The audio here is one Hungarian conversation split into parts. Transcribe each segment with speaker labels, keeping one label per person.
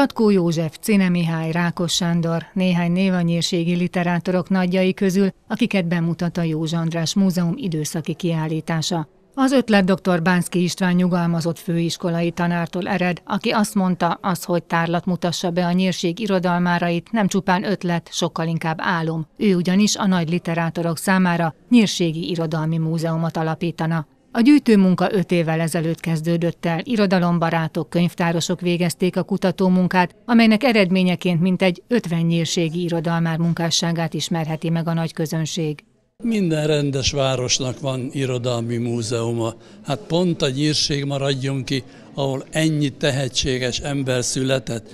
Speaker 1: Ratkó József, Cine Mihály, Rákos Sándor, néhány névanyírségi literátorok nagyjai közül, akiket bemutat a Józs András Múzeum időszaki kiállítása. Az ötlet dr. Bánszki István nyugalmazott főiskolai tanártól ered, aki azt mondta, az, hogy tárlat mutassa be a nyírség irodalmárait, nem csupán ötlet, sokkal inkább álom. Ő ugyanis a nagy literátorok számára nyírségi irodalmi múzeumot alapítana. A gyűjtőmunka öt évvel ezelőtt kezdődött el, irodalombarátok, könyvtárosok végezték a kutatómunkát, amelynek eredményeként mintegy 50 nyírségi irodalmár munkásságát ismerheti meg a nagy közönség.
Speaker 2: Minden rendes városnak van irodalmi múzeuma. Hát pont a nyírség maradjon ki, ahol ennyi tehetséges ember született,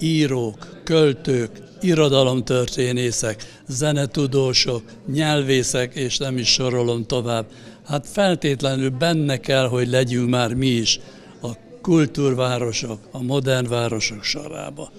Speaker 2: írók, költők, irodalomtörténészek, zenetudósok, nyelvészek, és nem is sorolom tovább. Hát feltétlenül benne kell, hogy legyünk már mi is a kultúrvárosok, a modern városok sorába.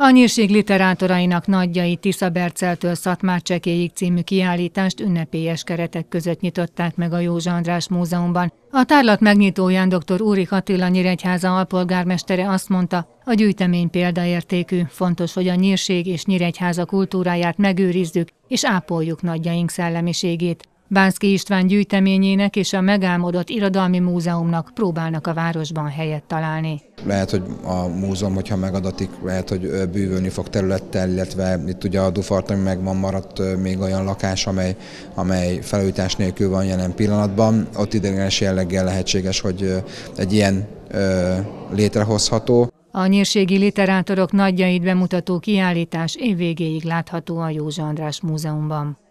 Speaker 1: A nyírség literátorainak nagyjai Tisza Berceltől Szatmár Csekélyig című kiállítást ünnepélyes keretek között nyitották meg a Józsa András Múzeumban. A tárlat megnyitóján dr. Úri Attila Nyíregyháza alpolgármestere azt mondta, a gyűjtemény példaértékű, fontos, hogy a nyírség és Nyíregyháza kultúráját megőrizzük és ápoljuk nagyjaink szellemiségét. Bánszki István gyűjteményének és a megálmodott irodalmi múzeumnak próbálnak a városban helyet találni.
Speaker 3: Lehet, hogy a múzeum, hogyha megadatik, lehet, hogy bűvölni fog területtel, illetve itt ugye a Dufart, ami megvan maradt még olyan lakás, amely, amely felújítás nélkül van jelen pillanatban. Ott idegenes jelleggel lehetséges, hogy egy ilyen ö, létrehozható.
Speaker 1: A nyírségi literátorok nagyjait bemutató kiállítás évvégéig látható a József András Múzeumban.